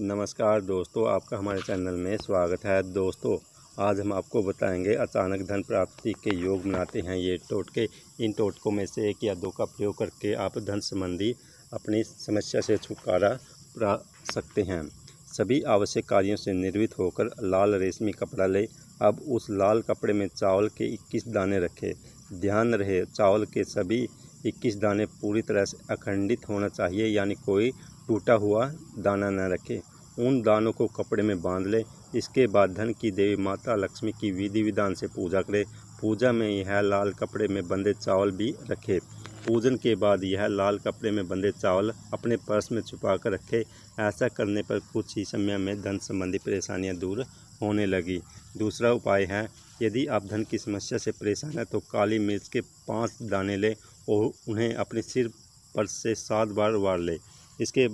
नमस्कार दोस्तों आपका हमारे चैनल में स्वागत है दोस्तों आज हम आपको बताएंगे अचानक धन प्राप्ति के योग बनाते हैं ये टोटके इन टोटकों में से एक या दो का प्रयोग करके आप धन संबंधी अपनी समस्या से छुटकारा पा सकते हैं सभी आवश्यक कार्यों से निर्मित होकर लाल रेशमी कपड़ा ले अब उस लाल कपड़े में चावल के इक्कीस दाने रखें ध्यान रहे चावल के सभी 21 दाने पूरी तरह से अखंडित होना चाहिए यानी कोई टूटा हुआ दाना न रखे उन दानों को कपड़े में बांध ले इसके बाद धन की देवी माता लक्ष्मी की विधि विधान से पूजा करे पूजा में यह लाल कपड़े में बंधे चावल भी रखें पूजन के बाद यह लाल कपड़े में बंधे चावल अपने पर्स में छुपा कर रखे ऐसा करने पर कुछ ही समय में धन संबंधी परेशानियां दूर होने लगी दूसरा उपाय है यदि आप धन की समस्या से परेशान हैं तो काली मिर्च के पाँच दाने लें और उन्हें अपने सिर पर से सात बार उबार लें इसके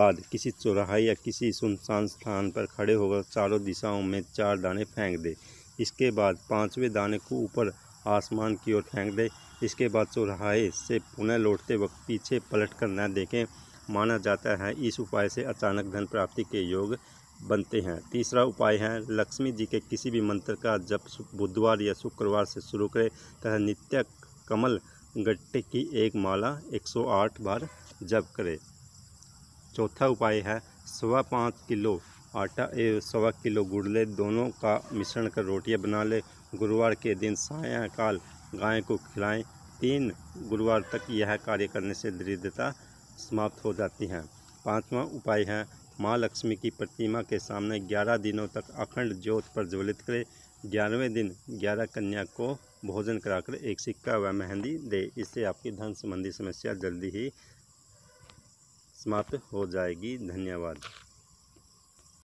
बाद किसी चौराहे या किसी सुनसान स्थान पर खड़े होकर चारों दिशाओं में चार दाने फेंक दें इसके बाद पाँचवें दाने को ऊपर आसमान की ओर फेंक दें इसके बाद चौराहे से पुनः लौटते वक्त पीछे पलट कर न देखें माना जाता है इस उपाय से अचानक धन प्राप्ति के योग बनते हैं तीसरा उपाय है लक्ष्मी जी के किसी भी मंत्र का जब बुधवार या शुक्रवार से शुरू करें तथा नित्य कमल गट्टे की एक माला 108 बार जब करें चौथा उपाय है सवा पाँच किलो आटा एवं सवा किलो गुड़ ले दोनों का मिश्रण कर रोटियां बना ले गुरुवार के दिन सायकाल गाय को खिलाएं तीन गुरुवार तक यह कार्य करने से दरिद्रता समाप्त हो जाती है पांचवा उपाय है माँ लक्ष्मी की प्रतिमा के सामने ग्यारह दिनों तक अखंड ज्योत प्रज्वलित करें ग्यारहवें दिन ग्यारह कन्या को भोजन कराकर एक सिक्का व मेहंदी दे इससे आपकी धन संबंधी समस्या जल्दी ही समाप्त हो जाएगी धन्यवाद